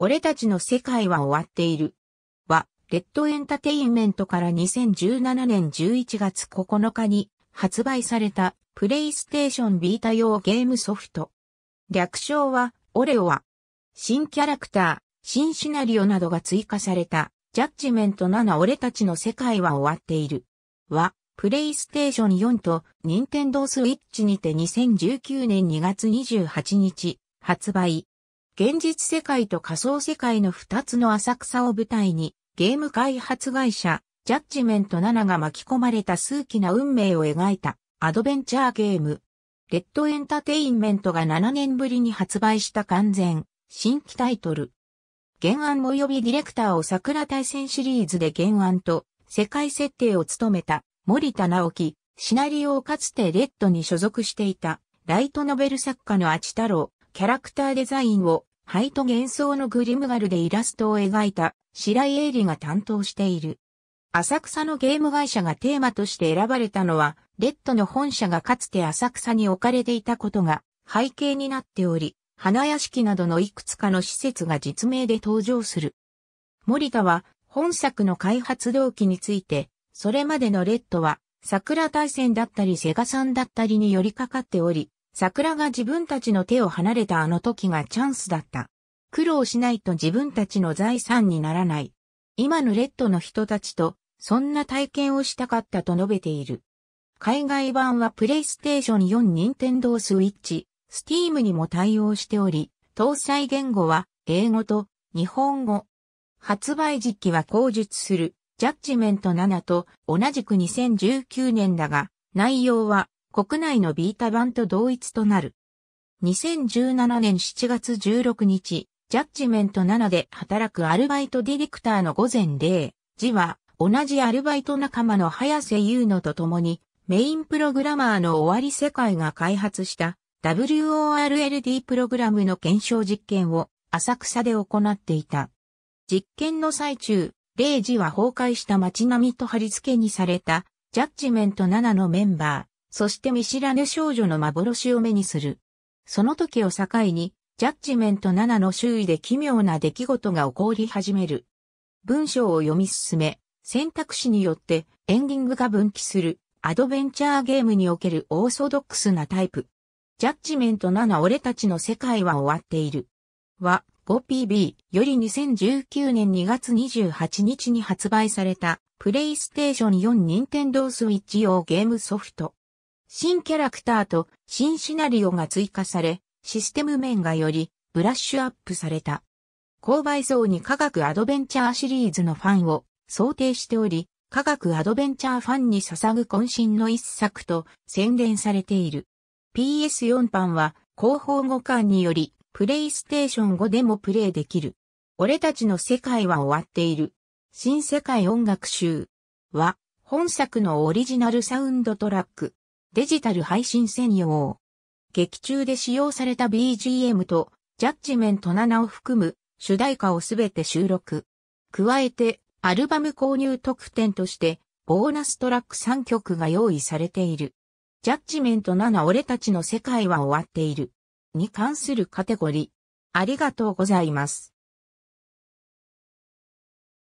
俺たちの世界は終わっている。は、レッドエンタテインメントから2017年11月9日に発売されたプレイステーションビータ用ゲームソフト。略称は、オレオは、新キャラクター、新シナリオなどが追加された、ジャッジメント7俺たちの世界は終わっている。は、プレイステーション4と、ニンテンドースイッチにて2019年2月28日、発売。現実世界と仮想世界の2つの浅草を舞台に、ゲーム開発会社、ジャッジメント7が巻き込まれた数奇な運命を描いたアドベンチャーゲーム。レッドエンタテインメントが7年ぶりに発売した完全、新規タイトル。原案及びディレクターを桜大戦シリーズで原案と世界設定を務めた森田直樹、シナリオをかつてレッドに所属していたライトノベル作家のアチ太郎、キャラクターデザインを灰と幻想のグリムガルでイラストを描いた白井英里が担当している。浅草のゲーム会社がテーマとして選ばれたのは、レッドの本社がかつて浅草に置かれていたことが背景になっており、花屋敷などのいくつかの施設が実名で登場する。森田は本作の開発動機について、それまでのレッドは桜大戦だったりセガさんだったりに寄りかかっており、桜が自分たちの手を離れたあの時がチャンスだった。苦労しないと自分たちの財産にならない。今のレッドの人たちと、そんな体験をしたかったと述べている。海外版はプレイステーション4、ニンテンスイッチ、スティームにも対応しており、搭載言語は英語と日本語。発売時期は口述するジャッジメント7と同じく2019年だが、内容は国内のビータ版と同一となる。2017年7月16日、ジャッジメント7で働くアルバイトディレクターの午前0時は、同じアルバイト仲間の早瀬優乃と共に、メインプログラマーの終わり世界が開発した WORLD プログラムの検証実験を浅草で行っていた。実験の最中、0時は崩壊した街並みと貼り付けにされたジャッジメント7のメンバー。そして見知らぬ少女の幻を目にする。その時を境に、ジャッジメント7の周囲で奇妙な出来事が起こり始める。文章を読み進め、選択肢によってエンディングが分岐するアドベンチャーゲームにおけるオーソドックスなタイプ。ジャッジメント7俺たちの世界は終わっている。は 5PB より2019年2月28日に発売されたプレイステーション4ニンテンドースイッチ用ゲームソフト。新キャラクターと新シナリオが追加され、システム面がよりブラッシュアップされた。購買層に科学アドベンチャーシリーズのファンを想定しており、科学アドベンチャーファンに捧ぐ渾身の一作と洗練されている。PS4 版は広報互換により、プレイステーション5でもプレイできる。俺たちの世界は終わっている。新世界音楽集は、本作のオリジナルサウンドトラック。デジタル配信専用。劇中で使用された BGM とジャッジメント7を含む主題歌をすべて収録。加えて、アルバム購入特典として、ボーナストラック3曲が用意されている。ジャッジメント7俺たちの世界は終わっている。に関するカテゴリー。ありがとうございます。